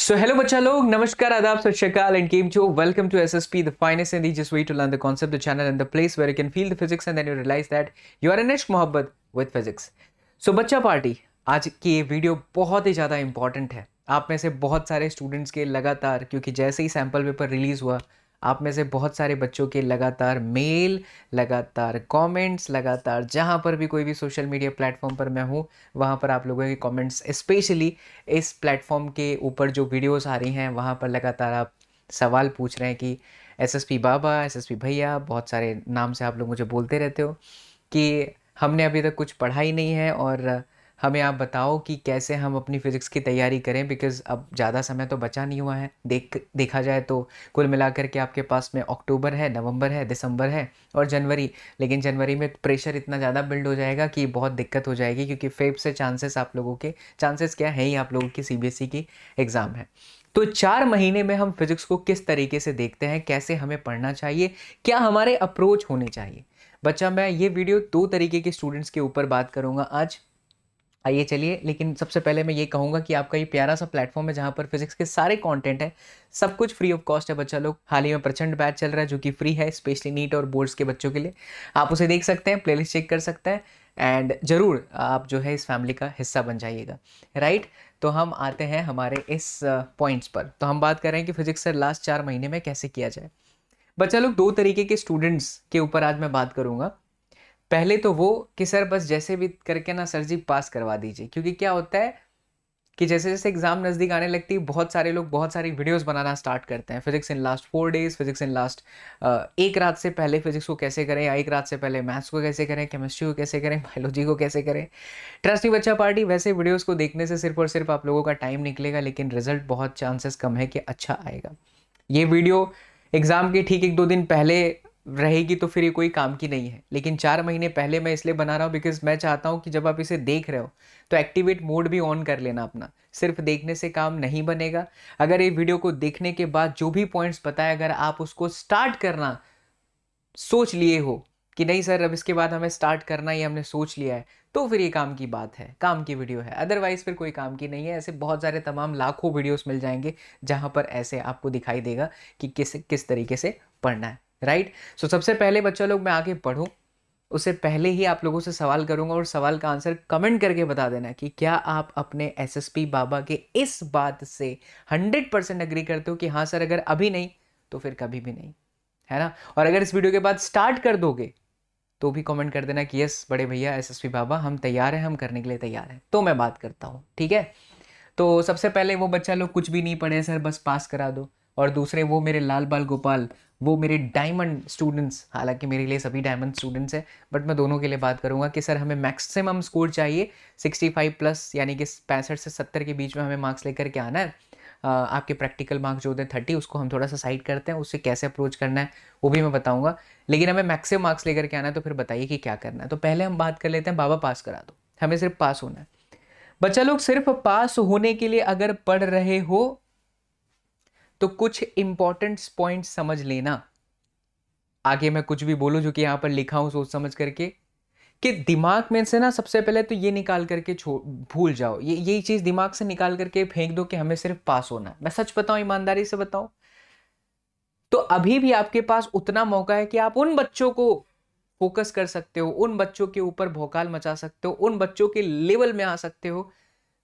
So hello बच्चा लोग नमस्कार आदाब सत श्रीकाल and came to welcome to P the finest and the way to learn the concept the channel and the place where you can feel the physics and then you realize that you are an एश मोहब्बत with physics so बच्चा party आज की ये video बहुत ही ज़्यादा important है आप में से बहुत सारे स्टूडेंट्स के लगातार क्योंकि जैसे ही सैम्पल पेपर रिलीज़ हुआ आप में से बहुत सारे बच्चों के लगातार मेल लगातार कमेंट्स लगातार जहाँ पर भी कोई भी सोशल मीडिया प्लेटफॉर्म पर मैं हूँ वहाँ पर आप लोगों के कमेंट्स स्पेशली इस प्लेटफॉर्म के ऊपर जो वीडियोस आ रही हैं वहाँ पर लगातार आप सवाल पूछ रहे हैं कि एसएसपी बाबा एसएसपी भैया बहुत सारे नाम से आप लोग मुझे बोलते रहते हो कि हमने अभी तक कुछ पढ़ा ही नहीं है और हमें आप बताओ कि कैसे हम अपनी फ़िज़िक्स की तैयारी करें बिकॉज़ अब ज़्यादा समय तो बचा नहीं हुआ है देख देखा जाए तो कुल मिलाकर के आपके पास में अक्टूबर है नवंबर है दिसंबर है और जनवरी लेकिन जनवरी में प्रेशर इतना ज़्यादा बिल्ड हो जाएगा कि बहुत दिक्कत हो जाएगी क्योंकि फेब से चांसेस आप लोगों के चांसेस क्या है ही आप लोगों की सी e की एग्ज़ाम है तो चार महीने में हम फिज़िक्स को किस तरीके से देखते हैं कैसे हमें पढ़ना चाहिए क्या हमारे अप्रोच होने चाहिए बच्चा मैं ये वीडियो दो तरीके के स्टूडेंट्स के ऊपर बात करूँगा आज आइए चलिए लेकिन सबसे पहले मैं ये कहूँगा कि आपका ये प्यारा सा प्लेटफॉर्म है जहाँ पर फिजिक्स के सारे कंटेंट है सब कुछ फ्री ऑफ कॉस्ट है बच्चा लोग हाल ही में प्रचंड बैच चल रहा है जो कि फ्री है स्पेशली नीट और बोर्ड्स के बच्चों के लिए आप उसे देख सकते हैं प्ले चेक कर सकते हैं एंड ज़रूर आप जो है इस फैमिली का हिस्सा बन जाइएगा राइट तो हम आते हैं हमारे इस पॉइंट्स पर तो हम बात कर रहे हैं कि फिजिक्स सर लास्ट चार महीने में कैसे किया जाए बच्चा लोग दो तरीके के स्टूडेंट्स के ऊपर आज मैं बात करूँगा पहले तो वो कि सर बस जैसे भी करके ना सर जी पास करवा दीजिए क्योंकि क्या होता है कि जैसे जैसे एग्जाम नज़दीक आने लगती है बहुत सारे लोग बहुत सारी वीडियोस बनाना स्टार्ट करते हैं physics in last four days physics in last एक रात से पहले फिजिक्स को कैसे करें या एक रात से पहले मैथ्स को कैसे करें केमिस्ट्री को कैसे करें बायोलॉजी को कैसे करें ट्रस्ट ही बच्चा पार्टी वैसे वीडियोज़ को देखने से सिर्फ और सिर्फ आप लोगों का टाइम निकलेगा लेकिन रिजल्ट बहुत चांसेस कम है कि अच्छा आएगा ये वीडियो एग्ज़ाम के ठीक एक दो दिन पहले रहेगी तो फिर ये कोई काम की नहीं है लेकिन चार महीने पहले मैं इसलिए बना रहा हूँ बिकॉज मैं चाहता हूँ कि जब आप इसे देख रहे हो तो एक्टिवेट मोड भी ऑन कर लेना अपना सिर्फ देखने से काम नहीं बनेगा अगर ये वीडियो को देखने के बाद जो भी पॉइंट्स बताए अगर आप उसको स्टार्ट करना सोच लिए हो कि नहीं सर अब इसके बाद हमें स्टार्ट करना ही हमने सोच लिया है तो फिर ये काम की बात है काम की वीडियो है अदरवाइज़ फिर कोई काम की नहीं है ऐसे बहुत सारे तमाम लाखों वीडियोस मिल जाएंगे जहाँ पर ऐसे आपको दिखाई देगा कि किस किस तरीके से पढ़ना है राइट right? सो so, सबसे पहले बच्चा लोग मैं आगे पढ़ूँ उससे पहले ही आप लोगों से सवाल करूंगा और सवाल का आंसर कमेंट करके बता देना कि क्या आप अपने एसएसपी बाबा के इस बात से 100 परसेंट अग्री करते हो कि हाँ सर अगर अभी नहीं तो फिर कभी भी नहीं है ना और अगर इस वीडियो के बाद स्टार्ट कर दोगे तो भी कमेंट कर देना कि यस बड़े भैया एस बाबा हम तैयार हैं हम करने के लिए तैयार हैं तो मैं बात करता हूँ ठीक है तो सबसे पहले वो बच्चा लोग कुछ भी नहीं पढ़े सर बस पास करा दो और दूसरे वो मेरे लाल बाल गोपाल वो मेरे डायमंड स्टूडेंट्स हालांकि मेरे लिए सभी डायमंड स्टूडेंट्स हैं बट मैं दोनों के लिए बात करूँगा कि सर हमें मैक्सिमम स्कोर चाहिए 65 प्लस यानी कि पैंसठ से 70 के बीच में हमें मार्क्स लेकर के आना है आपके प्रैक्टिकल मार्क्स जो होते हैं थर्टी उसको हम थोड़ा सा साइड करते हैं उससे कैसे अप्रोच करना है वो भी मैं बताऊँगा लेकिन हमें मैक्सिमम मार्क्स लेकर के आना है तो फिर बताइए कि क्या करना है तो पहले हम बात कर लेते हैं बाबा पास करा दो हमें सिर्फ पास होना है बच्चा लोग सिर्फ पास होने के लिए अगर पढ़ रहे हो तो कुछ इंपॉर्टेंट पॉइंट समझ लेना आगे मैं कुछ भी बोलूं जो कि यहां पर लिखा हूं सोच समझ करके कि दिमाग में से ना सबसे पहले तो ये निकाल करके छोड़ भूल जाओ ये यही चीज़ दिमाग से निकाल करके फेंक दो कि हमें सिर्फ पास होना मैं सच बताऊं ईमानदारी से बताऊं तो अभी भी आपके पास उतना मौका है कि आप उन बच्चों को फोकस कर सकते हो उन बच्चों के ऊपर भोकाल मचा सकते हो उन बच्चों के लेवल में आ सकते हो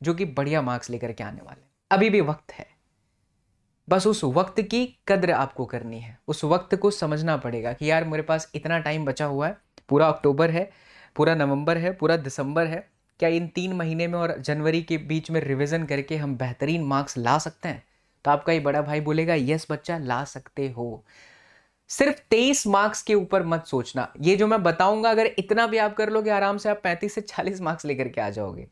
जो कि बढ़िया मार्क्स लेकर के आने वाले अभी भी वक्त है बस उस वक्त की कद्र आपको करनी है उस वक्त को समझना पड़ेगा कि यार मेरे पास इतना टाइम बचा हुआ है पूरा अक्टूबर है पूरा नवंबर है पूरा दिसंबर है क्या इन तीन महीने में और जनवरी के बीच में रिविज़न करके हम बेहतरीन मार्क्स ला सकते हैं तो आपका ये बड़ा भाई बोलेगा यस बच्चा ला सकते हो सिर्फ तेईस मार्क्स के ऊपर मत सोचना ये जो मैं बताऊंगा अगर इतना भी आप कर लोगे आराम से आप पैंतीस से चालीस मार्क्स लेकर के आ जाओगे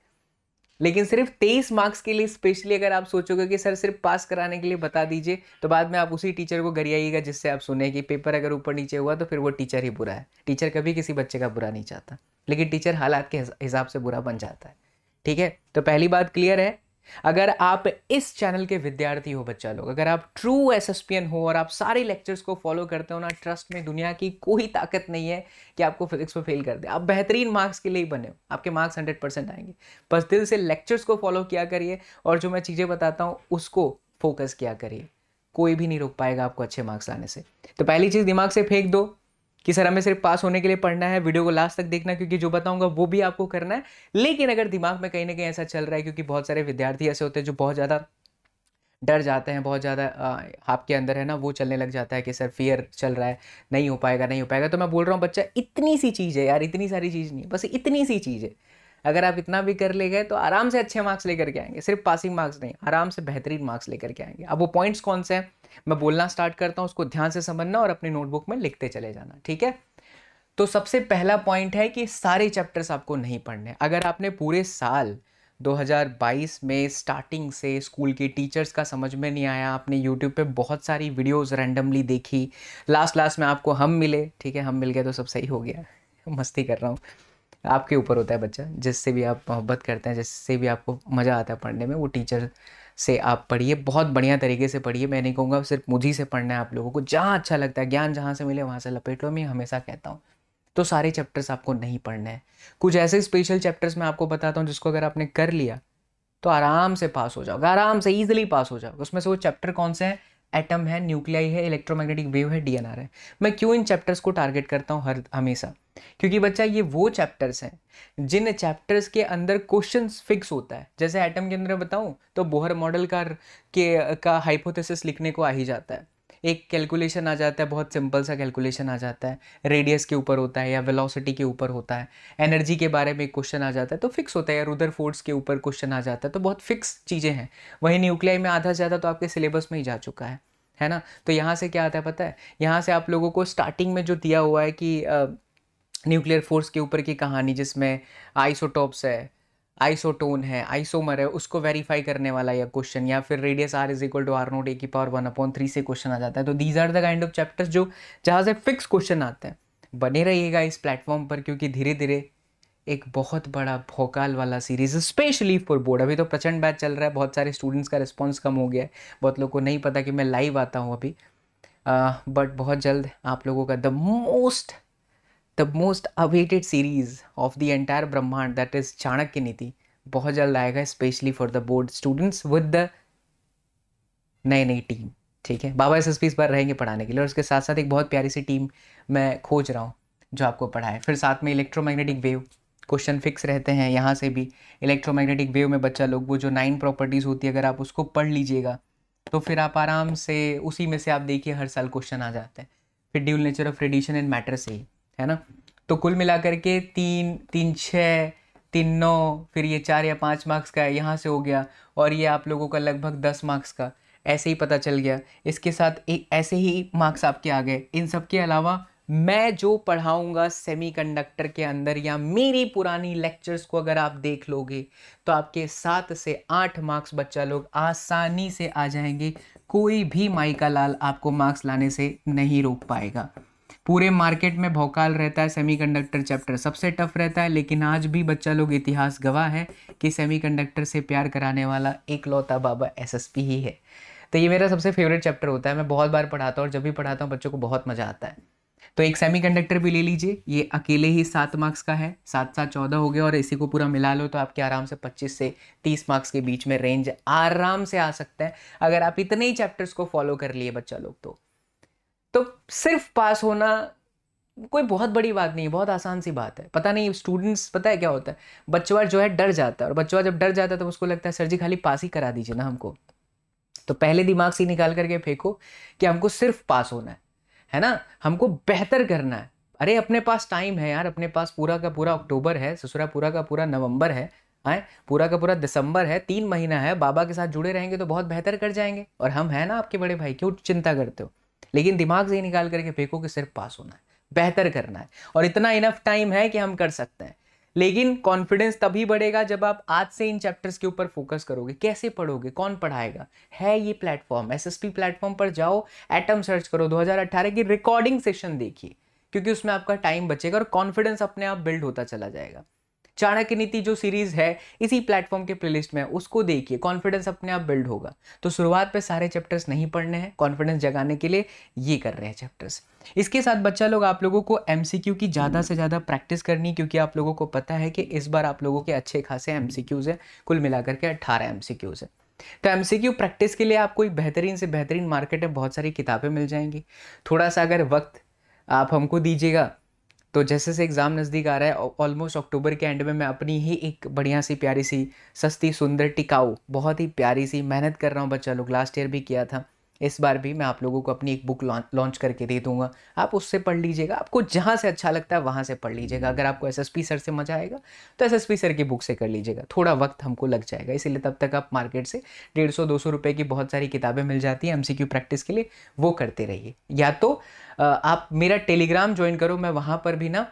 लेकिन सिर्फ तेईस मार्क्स के लिए स्पेशली अगर आप सोचोगे कि सर सिर्फ पास कराने के लिए बता दीजिए तो बाद में आप उसी टीचर को गरियाइएगा जिससे आप सुने कि पेपर अगर ऊपर नीचे हुआ तो फिर वो टीचर ही बुरा है टीचर कभी किसी बच्चे का बुरा नहीं चाहता लेकिन टीचर हालात के हिसाब से बुरा बन जाता है ठीक है तो पहली बात क्लियर है अगर आप इस चैनल के विद्यार्थी हो बच्चा लोग अगर आप ट्रू एस हो और आप सारे लेक्चर्स को फॉलो करते हो ना ट्रस्ट में दुनिया की कोई ताकत नहीं है कि आपको फिजिक्स में फेल कर दे आप बेहतरीन मार्क्स के लिए ही बने हो आपके मार्क्स हंड्रेड परसेंट आएंगे बस दिल से लेक्चर्स को फॉलो किया करिए और जो मैं चीज़ें बताता हूँ उसको फोकस किया करिए कोई भी नहीं रोक पाएगा आपको अच्छे मार्क्स लाने से तो पहली चीज़ दिमाग से फेंक दो कि सर हमें सिर्फ पास होने के लिए पढ़ना है वीडियो को लास्ट तक देखना क्योंकि जो बताऊंगा वो भी आपको करना है लेकिन अगर दिमाग में कहीं ना कहीं ऐसा चल रहा है क्योंकि बहुत सारे विद्यार्थी ऐसे होते हैं जो बहुत ज़्यादा डर जाते हैं बहुत ज़्यादा आपके अंदर है ना वो चलने लग जाता है कि सर फियर चल रहा है नहीं हो पाएगा नहीं हो पाएगा तो मैं बोल रहा हूँ बच्चा इतनी सी चीज़ है यार इतनी सारी चीज़ नहीं बस इतनी सी चीज़ है अगर आप इतना भी कर ले गए तो आराम से अच्छे मार्क्स लेकर के आएंगे सिर्फ पासिंग मार्क्स नहीं आराम से बेहतरीन मार्क्स लेकर के आएंगे अब वो पॉइंट्स कौन से हैं मैं बोलना स्टार्ट करता हूँ उसको ध्यान से समझना और अपनी नोटबुक में लिखते चले जाना ठीक है तो सबसे पहला पॉइंट है कि सारे चैप्टर्स आपको नहीं पढ़ने अगर आपने पूरे साल 2022 में स्टार्टिंग से स्कूल के टीचर्स का समझ में नहीं आया आपने यूट्यूब पे बहुत सारी वीडियोस रैंडमली देखी लास्ट लास्ट में आपको हम मिले ठीक है हम मिल गए तो सब सही हो गया मस्ती कर रहा हूँ आपके ऊपर होता है बच्चा जिससे भी आप मोहब्बत करते हैं जिससे भी आपको मज़ा आता है पढ़ने में वो टीचर से आप पढ़िए बहुत बढ़िया तरीके से पढ़िए मैं नहीं कहूँगा सिर्फ मुझी से पढ़ना है आप लोगों को जहाँ अच्छा लगता है ज्ञान जहाँ से मिले वहाँ से लपेट लो मैं हमेशा कहता हूँ तो सारे चैप्टर्स आपको नहीं पढ़ने हैं कुछ ऐसे स्पेशल चैप्टर्स मैं आपको बताता हूँ जिसको अगर आपने कर लिया तो आराम से पास हो जाओगे आराम से ईजिली पास हो जाओगे उसमें से वो चैप्टर कौन से हैं एटम है न्यूक्लियाई है इलेक्ट्रोमैग्नेटिक वेव है डीएनआर है मैं क्यों इन चैप्टर्स को टारगेट करता हूँ हर हमेशा क्योंकि बच्चा ये वो चैप्टर्स हैं जिन चैप्टर्स के अंदर क्वेश्चन फिक्स होता है जैसे एटम के अंदर बताऊँ तो बोहर मॉडल का के का हाइपोथेसिस लिखने को आ ही जाता है एक कैलकुलेशन आ जाता है बहुत सिंपल सा कैलकुलेशन आ जाता है रेडियस के ऊपर होता है या वेलोसिटी के ऊपर होता है एनर्जी के बारे में क्वेश्चन आ जाता है तो फिक्स होता है या रुदर फोर्स के ऊपर क्वेश्चन आ जाता है तो बहुत फिक्स चीज़ें हैं वहीं न्यूक्लियाई में आधा ज़्यादा तो आपके सिलेबस में ही जा चुका है है ना तो यहाँ से क्या आता है पता है यहाँ से आप लोगों को स्टार्टिंग में जो दिया हुआ है कि न्यूक्लियर फोर्स के ऊपर की कहानी जिसमें आइसोटॉप्स है आइसोटोन है आइसोमर है उसको वेरीफाई करने वाला यह क्वेश्चन या फिर radius R is equal to R naught A की पावर वन अपॉन थ्री से क्वेश्चन आ जाता है तो these are the kind of chapters जो जहाँ से फिक्स क्वेश्चन आते हैं बने रहिएगा इस प्लेटफॉर्म पर क्योंकि धीरे धीरे एक बहुत बड़ा भोकाल वाला सीरीज स्पेशली फॉर बोर्ड अभी तो प्रचंड बैच चल रहा है बहुत सारे स्टूडेंट्स का रिस्पॉन्स कम हो गया है बहुत लोग को नहीं पता कि मैं लाइव आता हूँ अभी बट uh, बहुत जल्द आप लोगों का the most the most awaited series of the entire ब्रह्मांड दैट इज चाणक्य नीति बहुत जल्द आएगा specially for the board students with the नई नई टीम ठीक है बाबा एस एस पी इस बार रहेंगे पढ़ाने के लिए और उसके साथ साथ एक बहुत प्यारी सी टीम मैं खोज रहा हूँ जो आपको पढ़ाए फिर साथ में इलेक्ट्रोमैग्नेटिक वेव क्वेश्चन फिक्स रहते हैं यहाँ से भी इलेक्ट्रोमैग्नेटिक वेव में बच्चा लोग वो जो नाइन प्रॉपर्टीज़ होती है अगर आप उसको पढ़ लीजिएगा तो फिर आप आराम से उसी में से आप देखिए हर साल क्वेश्चन आ जाते हैं फिर dual nature of radiation and matter से ही है ना तो कुल मिलाकर के तीन तीन छः तीन नौ फिर ये चार या पाँच मार्क्स का है यहाँ से हो गया और ये आप लोगों का लगभग दस मार्क्स का ऐसे ही पता चल गया इसके साथ एक ऐसे ही मार्क्स आपके आ गए इन सब के अलावा मैं जो पढ़ाऊंगा सेमीकंडक्टर के अंदर या मेरी पुरानी लेक्चर्स को अगर आप देख लोगे तो आपके सात से आठ मार्क्स बच्चा लोग आसानी से आ जाएंगे कोई भी माइका लाल आपको मार्क्स लाने से नहीं रोक पाएगा पूरे मार्केट में भौकाल रहता है सेमीकंडक्टर चैप्टर सबसे टफ रहता है लेकिन आज भी बच्चा लोग इतिहास गवाह है कि सेमीकंडक्टर से प्यार कराने वाला एक लौता बाबा एसएसपी ही है तो ये मेरा सबसे फेवरेट चैप्टर होता है मैं बहुत बार पढ़ाता हूँ और जब भी पढ़ाता हूँ बच्चों को बहुत मज़ा आता है तो एक सेमी भी ले लीजिए ये अकेले ही सात मार्क्स का है सात सात चौदह हो गया और इसी को पूरा मिला लो तो आपके आराम से पच्चीस से तीस मार्क्स के बीच में रेंज आराम से आ सकता है अगर आप इतने ही चैप्टर्स को फॉलो कर लिए बच्चा लोग तो तो सिर्फ पास होना कोई बहुत बड़ी बात नहीं है बहुत आसान सी बात है पता नहीं स्टूडेंट्स पता है क्या होता है बच्चों जो है डर जाता है और बच्चों जब डर जाता है तो उसको लगता है सर जी खाली पास ही करा दीजिए ना हमको तो पहले दिमाग से निकाल करके फेंको कि हमको सिर्फ पास होना है है ना हमको बेहतर करना है अरे अपने पास टाइम है यार अपने पास पूरा का पूरा अक्टूबर है ससुरा पूरा का पूरा नवंबर है आए पूरा का पूरा दिसंबर है तीन महीना है बाबा के साथ जुड़े रहेंगे तो बहुत बेहतर कर जाएंगे और हम हैं ना आपके बड़े भाई क्यों चिंता करते हो लेकिन दिमाग से ही निकाल करके फेंको कि सिर्फ पास होना है बेहतर करना है और इतना इनफ टाइम है कि हम कर सकते हैं लेकिन कॉन्फिडेंस तभी बढ़ेगा जब आप आज से इन चैप्टर्स के ऊपर फोकस करोगे कैसे पढ़ोगे कौन पढ़ाएगा है ये प्लेटफॉर्म एसएसपी प्लेटफॉर्म पर जाओ एटम सर्च करो 2018 की रिकॉर्डिंग सेशन देखिए क्योंकि उसमें आपका टाइम बचेगा और कॉन्फिडेंस अपने आप बिल्ड होता चला जाएगा चाणक्य नीति जो सीरीज है इसी प्लेटफॉर्म के प्लेलिस्ट में उसको देखिए कॉन्फिडेंस अपने आप बिल्ड होगा तो शुरुआत पे सारे चैप्टर्स नहीं पढ़ने हैं कॉन्फिडेंस जगाने के लिए ये कर रहे हैं चैप्टर्स इसके साथ बच्चा लोग आप लोगों को एम की ज़्यादा से ज़्यादा प्रैक्टिस करनी क्योंकि आप लोगों को पता है कि इस बार आप लोगों के अच्छे खासे एम हैं कुल मिलाकर के अट्ठारह एम हैं तो क्यू प्रैक्टिस के लिए आपको एक बेहतरीन से बेहतरीन मार्केट में बहुत सारी किताबें मिल जाएंगी थोड़ा सा अगर वक्त आप हमको दीजिएगा तो जैसे से एग्ज़ाम नज़दीक आ रहा है ऑलमोस्ट अक्टूबर के एंड में मैं अपनी ही एक बढ़िया सी प्यारी सी सस्ती सुंदर टिकाऊ बहुत ही प्यारी सी मेहनत कर रहा हूँ बच्चा लोग लास्ट ईयर भी किया था इस बार भी मैं आप लोगों को अपनी एक बुक लॉन्च करके दे दूंगा आप उससे पढ़ लीजिएगा आपको जहाँ से अच्छा लगता है वहाँ से पढ़ लीजिएगा अगर आपको एस सर से मजा आएगा तो एस सर की बुक से कर लीजिएगा थोड़ा वक्त हमको लग जाएगा इसीलिए तब तक आप मार्केट से डेढ़ सौ दो सौ रुपये की बहुत सारी किताबें मिल जाती हैं एम प्रैक्टिस के लिए वो करते रहिए या तो आप मेरा टेलीग्राम ज्वाइन करो मैं वहाँ पर भी ना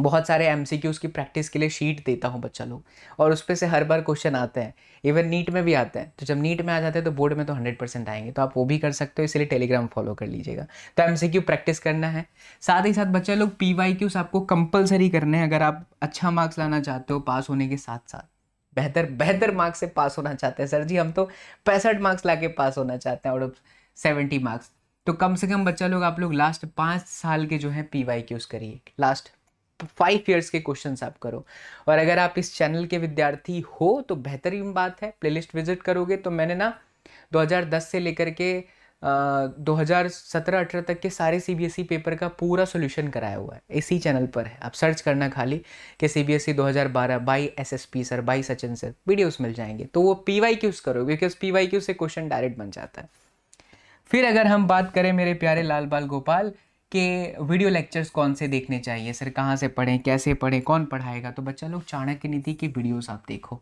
बहुत सारे एम सी की प्रैक्टिस के लिए शीट देता हूँ बच्चा लोग और उस पर से हर बार क्वेश्चन आते हैं इवन नीट में भी आते हैं तो जब नीट में आ जाते हैं तो बोर्ड में तो हंड्रेड परसेंट आएंगे तो आप वो भी कर सकते हो इसलिए टेलीग्राम फॉलो कर लीजिएगा तो एम सी क्यू प्रैक्टिस करना है साथ ही साथ बच्चा लोग पी वाई क्यूज आपको कंपलसरी करने हैं अगर आप अच्छा मार्क्स लाना चाहते हो पास होने के साथ साथ बेहतर बेहतर मार्क्स से पास होना चाहते हैं सर जी हम तो पैंसठ मार्क्स ला के पास होना चाहते हैं आउट ऑफ सेवेंटी मार्क्स तो कम से कम बच्चा लोग आप लोग लास्ट पाँच साल के जो है पी वाई क्यूज़ करिए लास्ट फाइव ईयर्स के क्वेश्चन आप करो और अगर आप इस चैनल के विद्यार्थी हो तो बेहतरीन बात है प्लेलिस्ट विजिट करोगे तो मैंने ना 2010 से लेकर के दो हज़ार सत्रह अठारह तक के सारे सी बी पेपर का पूरा सोल्यूशन कराया हुआ है इसी चैनल पर है आप सर्च करना खाली कि सी बी एस ई दो हज़ार बारह by S S P sir by Sachin sir videos मिल जाएंगे तो वो पी वाई क्यूज़ करो बिकॉज पी वाई क्यू से क्वेश्चन डायरेक्ट बन जाता है फिर अगर हम बात करें मेरे प्यारे लाल बाल गोपाल के वीडियो लेक्चर्स कौन से देखने चाहिए सर कहाँ से पढ़ें कैसे पढ़ें कौन पढ़ाएगा तो बच्चा लोग चाणक्य नीति के वीडियोस आप देखो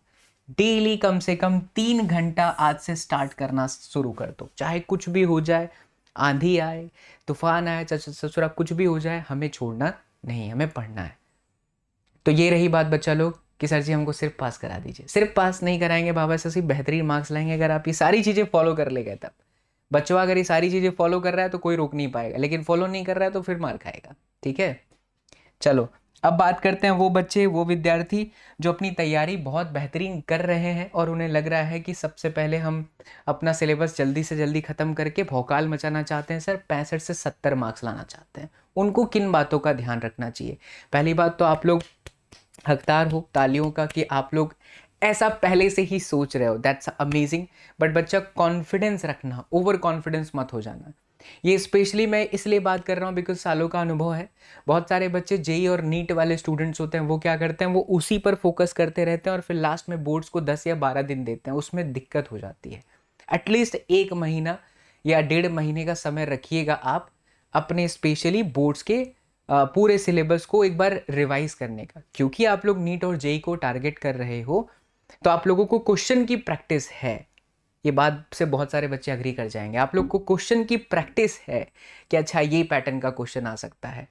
डेली कम से कम तीन घंटा आज से स्टार्ट करना शुरू कर दो चाहे कुछ भी हो जाए आंधी आए तूफान आए ससुरा कुछ भी हो जाए हमें छोड़ना नहीं हमें पढ़ना है तो ये रही बात बच्चा लोग कि सर जी हमको सिर्फ पास करा दीजिए सिर्फ पास नहीं कराएंगे बाबा सर जी बेहतरीन मार्क्स लाएंगे अगर आप ये सारी चीज़ें फॉलो कर लेंगे तब बच्चों अगर ये सारी चीज़ें फॉलो कर रहा है तो कोई रोक नहीं पाएगा लेकिन फॉलो नहीं कर रहा है तो फिर मार खाएगा ठीक है चलो अब बात करते हैं वो बच्चे वो विद्यार्थी जो अपनी तैयारी बहुत बेहतरीन कर रहे हैं और उन्हें लग रहा है कि सबसे पहले हम अपना सिलेबस जल्दी से जल्दी ख़त्म करके भौकाल मचाना चाहते हैं सर पैंसठ से सत्तर मार्क्स लाना चाहते हैं उनको किन बातों का ध्यान रखना चाहिए पहली बात तो आप लोग हकदार हो तालियों का कि आप लोग ऐसा पहले से ही सोच रहे हो दैट्स अमेजिंग बट बच्चा कॉन्फिडेंस रखना ओवर कॉन्फिडेंस मत हो जाना ये स्पेशली मैं इसलिए बात कर रहा हूँ बिकॉज सालों का अनुभव है बहुत सारे बच्चे जेई और नीट वाले स्टूडेंट्स होते हैं वो क्या करते हैं वो उसी पर फोकस करते रहते हैं और फिर लास्ट में बोर्ड्स को दस या बारह दिन देते हैं उसमें दिक्कत हो जाती है एटलीस्ट एक महीना या डेढ़ महीने का समय रखिएगा आप अपने स्पेशली बोर्ड्स के पूरे सिलेबस को एक बार रिवाइज करने का क्योंकि आप लोग नीट और जेई को टारगेट कर रहे हो तो आप लोगों को क्वेश्चन की प्रैक्टिस है ये बात से बहुत सारे बच्चे अग्री कर जाएंगे आप लोग को क्वेश्चन की प्रैक्टिस है कि अच्छा ये पैटर्न का क्वेश्चन आ सकता है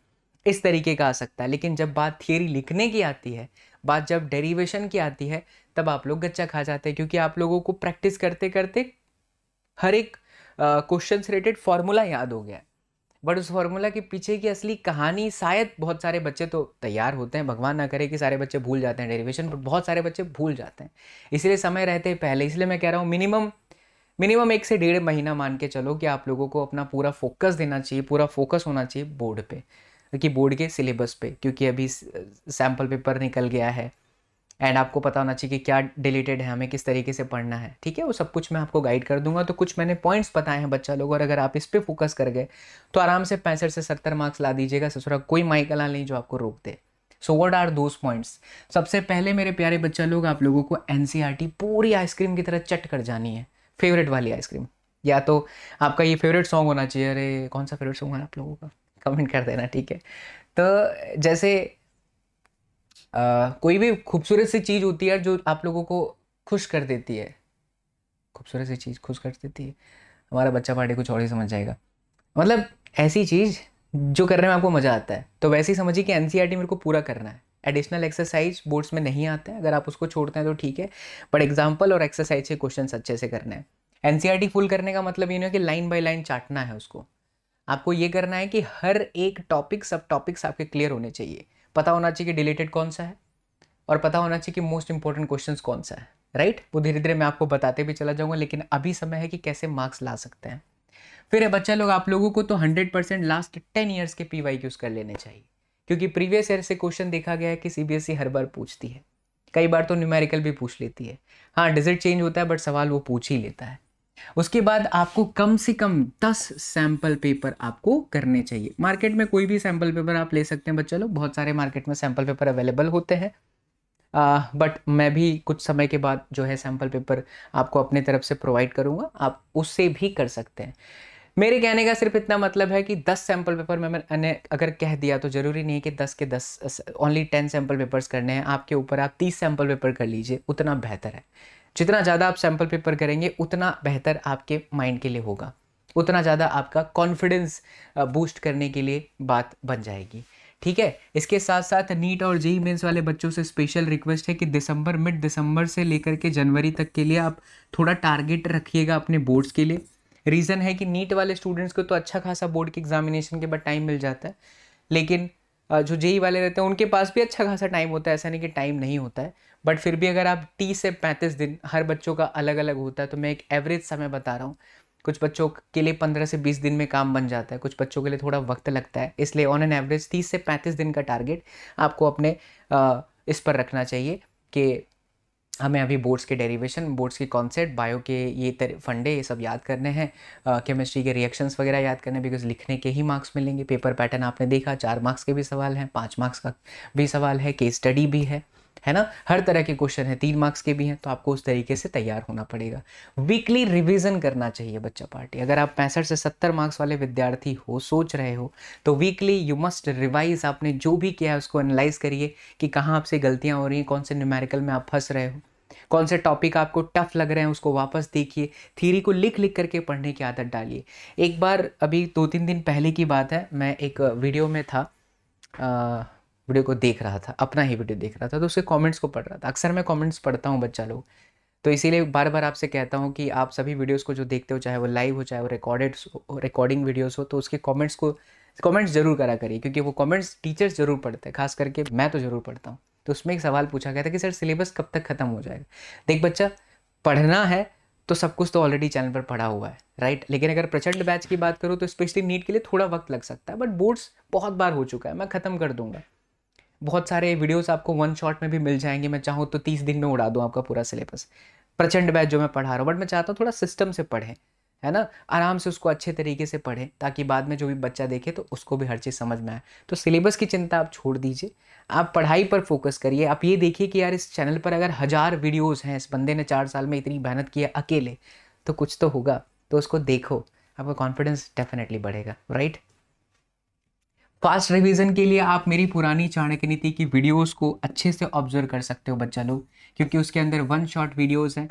इस तरीके का आ सकता है लेकिन जब बात थियरी लिखने की आती है बात जब डेरिवेशन की आती है तब आप लोग गच्चा खा जाते हैं क्योंकि आप लोगों को प्रैक्टिस करते करते हर एक क्वेश्चन रिलेटेड फॉर्मूला याद हो गया है बट उस फॉर्मूला के पीछे की असली कहानी शायद बहुत सारे बच्चे तो तैयार होते हैं भगवान ना करे कि सारे बच्चे भूल जाते हैं डेरिवेशन पर बहुत सारे बच्चे भूल जाते हैं इसलिए समय रहते पहले इसलिए मैं कह रहा हूँ मिनिमम मिनिमम एक से डेढ़ महीना मान के चलो कि आप लोगों को अपना पूरा फोकस देना चाहिए पूरा फोकस होना चाहिए बोर्ड पर कि बोर्ड के सिलेबस पे क्योंकि अभी सैम्पल पेपर निकल गया है एंड आपको पता होना चाहिए कि क्या डिलीटेड है हमें किस तरीके से पढ़ना है ठीक है वो सब कुछ मैं आपको गाइड कर दूंगा तो कुछ मैंने पॉइंट्स बताए हैं बच्चा लोग और अगर आप इस पर फोकस कर गए तो आराम से पैंसठ से सत्तर मार्क्स ला दीजिएगा ससुरा कोई माइकला नहीं जो आपको रोक दे so what are those points सबसे पहले मेरे प्यारे बच्चा लोग आप लोगों को एन e पूरी आइसक्रीम की तरह चट कर जानी है फेवरेट वाली आइसक्रीम या तो आपका ये फेवरेट सॉन्ग होना चाहिए अरे कौन सा फेवरेट सॉन्ग है आप लोगों का कमेंट कर देना ठीक है तो जैसे कोई भी खूबसूरत सी चीज़ होती है जो आप लोगों को खुश कर देती है खूबसूरत सी चीज़ खुश कर देती है हमारा बच्चा पार्टी कुछ और ही समझ जाएगा मतलब ऐसी चीज़ जो करने में आपको मज़ा आता है तो वैसे ही समझिए कि एन e मेरे को पूरा करना है एडिशनल एक्सरसाइज बोर्ड्स में नहीं आता है अगर आप उसको छोड़ते हैं तो ठीक है बट एग्जाम्पल और एक्सरसाइज के क्वेश्चन अच्छे से करने हैं एन सी फुल करने का मतलब ये नहीं है कि लाइन बाई लाइन चाटना है उसको आपको ये करना है कि हर एक टॉपिक सब टॉपिक्स आपके क्लियर होने चाहिए पता होना चाहिए कि डिलेटेड कौन सा है और पता होना चाहिए कि मोस्ट इंपॉर्टेंट क्वेश्चन कौन सा है राइट वो धीरे धीरे मैं आपको बताते भी चला जाऊँगा लेकिन अभी समय है कि कैसे मार्क्स ला सकते हैं फिर है बच्चा लोग आप लोगों को तो hundred percent last ten years के पी वाई कर लेने चाहिए क्योंकि प्रीवियस ईयर से क्वेश्चन देखा गया है कि सीबीएसई e हर बार पूछती है कई बार तो न्यूमेरिकल भी पूछ लेती है हाँ डिजिट चेंज होता है बट सवाल वो पूछ ही लेता है उसके बाद आपको कम से कम दस सैंपल पेपर आपको करने चाहिए मार्केट में कोई भी सैंपल पेपर आप ले सकते हैं बच्चा लोग बहुत सारे मार्केट में सैंपल पेपर अवेलेबल होते हैं बट मैं भी कुछ समय के बाद जो है सैंपल पेपर आपको अपने तरफ से प्रोवाइड करूँगा आप उससे भी कर सकते हैं मेरे कहने का सिर्फ इतना मतलब है कि 10 सैंपल पेपर में मैंने अगर कह दिया तो ज़रूरी नहीं कि 10 के 10 ओनली 10 सैंपल पेपर्स करने हैं आपके ऊपर आप 30 सैंपल पेपर कर लीजिए उतना बेहतर है जितना ज़्यादा आप सैम्पल पेपर करेंगे उतना बेहतर आपके माइंड के लिए होगा उतना ज़्यादा आपका कॉन्फिडेंस बूस्ट करने के लिए बात बन जाएगी ठीक है इसके साथ साथ नीट और जेई मेंस वाले बच्चों से स्पेशल रिक्वेस्ट है कि दिसंबर मिड दिसंबर से लेकर के जनवरी तक के लिए आप थोड़ा टारगेट रखिएगा अपने बोर्ड्स के लिए रीज़न है कि नीट वाले स्टूडेंट्स को तो अच्छा खासा बोर्ड के एग्जामिनेशन के बाद टाइम मिल जाता है लेकिन जो जेई वाले रहते हैं उनके पास भी अच्छा खासा टाइम होता है ऐसा नहीं कि टाइम नहीं होता है बट फिर भी अगर आप तीस से पैंतीस दिन हर बच्चों का अलग अलग होता है तो मैं एक एवरेज समय बता रहा हूँ कुछ बच्चों के लिए पंद्रह से बीस दिन में काम बन जाता है कुछ बच्चों के लिए थोड़ा वक्त लगता है इसलिए ऑन एन एवरेज तीस से पैंतीस दिन का टारगेट आपको अपने इस पर रखना चाहिए कि हमें अभी बोर्ड्स के डेरिवेशन बोर्ड्स के कॉन्सेप्ट बायो के ये फंडे ये सब याद करने हैं केमिस्ट्री के रिएक्शंस वगैरह याद करने बिकॉज लिखने के ही मार्क्स मिलेंगे पेपर पैटर्न आपने देखा चार मार्क्स के भी सवाल हैं पाँच मार्क्स का भी सवाल है केस स्टडी भी है है ना हर तरह के क्वेश्चन हैं तीन मार्क्स के भी हैं तो आपको उस तरीके से तैयार होना पड़ेगा वीकली रिविजन करना चाहिए बच्चा पार्टी अगर आप पैंसठ से सत्तर मार्क्स वाले विद्यार्थी हो सोच रहे हो तो वीकली यू मस्ट रिवाइज आपने जो भी किया है उसको एनालाइज करिए कि कहाँ आपसे गलतियाँ हो रही हैं कौन से न्यूमेरिकल में आप फंस रहे हो कौन से टॉपिक आपको टफ लग रहे हैं उसको वापस देखिए थीरी को लिख लिख करके पढ़ने की आदत डालिए एक बार अभी दो तीन दिन पहले की बात है मैं एक वीडियो में था आ, वीडियो को देख रहा था अपना ही वीडियो देख रहा था तो उसके कमेंट्स को पढ़ रहा था अक्सर मैं कमेंट्स पढ़ता हूँ बच्चा लोग तो इसीलिए बार बार आपसे कहता हूँ कि आप सभी वीडियोस को जो देखते हो चाहे वो लाइव हो चाहे वो रिकॉर्डेड रिकॉर्डिंग वीडियोस हो तो उसके कमेंट्स को कमेंट्स जरूर करा करिए क्योंकि वो कमेंट्स टीचर्स जरूर पढ़ते हैं खास करके मैं तो जरूर पढ़ता हूँ तो उसमें एक सवाल पूछा गया था कि सर सिलेबस कब तक खत्म हो जाएगा देख बच्चा पढ़ना है तो सब कुछ तो ऑलरेडी चैनल पर पढ़ा हुआ है राइट लेकिन अगर प्रचंड बैच की बात करूँ तो स्पेशली नीट के लिए थोड़ा वक्त लग सकता है बट बोर्ड्स बहुत बार हो चुका है मैं ख़त्म कर दूंगा बहुत सारे वीडियोस आपको वन शॉट में भी मिल जाएंगे मैं चाहूँ तो तीस दिन में उड़ा दूँ आपका पूरा सिलेबस प्रचंड बैच जो मैं पढ़ा रहा हूँ बट मैं चाहता हूँ थोड़ा सिस्टम से पढ़ें है ना आराम से उसको अच्छे तरीके से पढ़ें ताकि बाद में जो भी बच्चा देखे तो उसको भी हर चीज़ समझ में आए तो सिलेबस की चिंता आप छोड़ दीजिए आप पढ़ाई पर फोकस करिए आप ये देखिए कि यार इस चैनल पर अगर हज़ार वीडियोज़ हैं इस बंदे ने चार साल में इतनी मेहनत किया अकेले तो कुछ तो होगा तो उसको देखो आपका कॉन्फिडेंस डेफिनेटली बढ़ेगा राइट फास्ट रिवीजन के लिए आप मेरी पुरानी चाणक्य नीति की वीडियोस को अच्छे से ऑब्जर्व कर सकते हो बच्चा लोग क्योंकि उसके अंदर वन शॉट वीडियोस हैं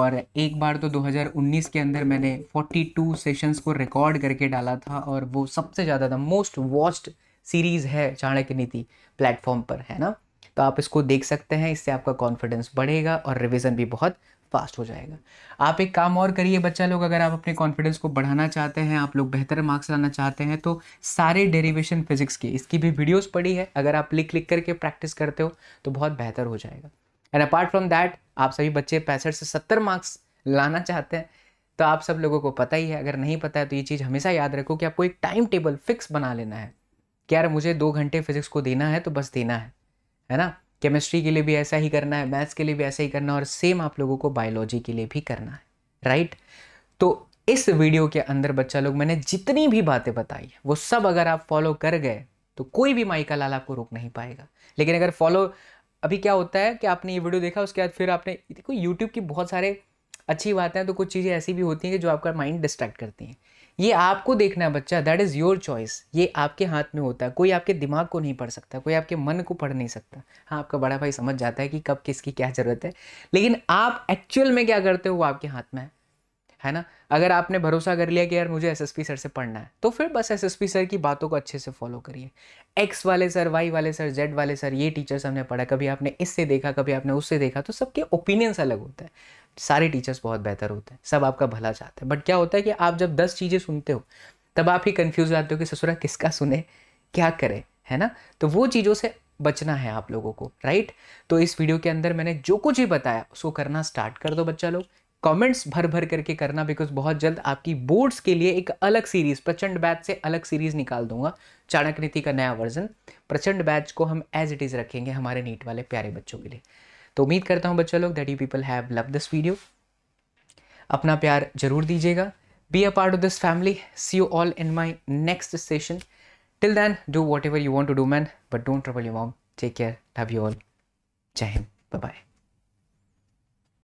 और एक बार तो 2019 के अंदर मैंने 42 सेशंस को रिकॉर्ड करके डाला था और वो सबसे ज़्यादा द मोस्ट वॉच्ड सीरीज़ है चाणक्य नीति प्लेटफॉर्म पर है ना तो आप इसको देख सकते हैं इससे आपका कॉन्फिडेंस बढ़ेगा और रिविज़न भी बहुत फास्ट हो जाएगा आप एक काम और करिए बच्चा लोग अगर आप अपने कॉन्फिडेंस को बढ़ाना चाहते हैं आप लोग बेहतर मार्क्स लाना चाहते हैं तो सारे डेरिवेशन फिजिक्स की इसकी भी वीडियोस पड़ी है अगर आप क्लिक लिख करके प्रैक्टिस करते हो तो बहुत बेहतर हो जाएगा एंड अपार्ट फ्रॉम दैट आप सभी बच्चे पैंसठ से सत्तर मार्क्स लाना चाहते हैं तो आप सब लोगों को पता ही है अगर नहीं पता है तो ये चीज़ हमेशा याद रखो कि आपको एक टाइम टेबल फिक्स बना लेना है कि यार मुझे दो घंटे फिजिक्स को देना है तो बस देना है है ना केमिस्ट्री के लिए भी ऐसा ही करना है मैथ्स के लिए भी ऐसा ही करना है और सेम आप लोगों को बायोलॉजी के लिए भी करना है राइट तो इस वीडियो के अंदर बच्चा लोग मैंने जितनी भी बातें बताई वो सब अगर आप फॉलो कर गए तो कोई भी माई का लाल आपको रोक नहीं पाएगा लेकिन अगर फॉलो अभी क्या होता है कि आपने ये वीडियो देखा उसके बाद फिर आपने देखो यूट्यूब की बहुत सारे अच्छी बातें हैं तो कुछ चीज़ें ऐसी भी होती हैं कि जो आपका माइंड डिस्ट्रैक्ट करती हैं ये आपको देखना है बच्चा दैट इज़ योर चॉइस ये आपके हाथ में होता है कोई आपके दिमाग को नहीं पढ़ सकता कोई आपके मन को पढ़ नहीं सकता हाँ आपका बड़ा भाई समझ जाता है कि कब किसकी क्या ज़रूरत है लेकिन आप एक्चुअल में क्या करते हो वो आपके हाथ में है है ना अगर आपने भरोसा कर लिया कि यार मुझे एस सर से पढ़ना है तो फिर बस एस सर की बातों को अच्छे से फॉलो करिए एक्स वाले सर वाई वाले सर जेड वाले सर ये टीचर्स हमने पढ़ा कभी आपने इससे देखा कभी आपने उससे देखा तो सबके ओपिनियंस अलग होता है सारे टीचर्स बहुत बेहतर होते हैं सब आपका भला चाहते हैं बट क्या होता है कि आप जब दस चीज़ें सुनते हो तब आप ही कन्फ्यूज रहते हो कि ससुरा किसका सुने क्या करें है ना तो वो चीज़ों से बचना है आप लोगों को राइट तो इस वीडियो के अंदर मैंने जो कुछ भी बताया उसको करना स्टार्ट कर दो बच्चा लोग कमेंट्स भर भर करके करना बिकॉज बहुत जल्द आपकी बोर्ड्स के लिए एक अलग सीरीज प्रचंड बैच से अलग सीरीज निकाल दूंगा चाणक्य नीति का नया वर्जन प्रचंड बैच को हम एज इट इज़ रखेंगे हमारे नीट वाले प्यारे बच्चों के लिए तो उम्मीद करता हूँ बच्चों लोग that you people have love this video अपना प्यार जरूर दीजिएगा be a part of this family see you all in my next session till then do whatever you want to do man but don't trouble you mom take care love you all Jai Hind bye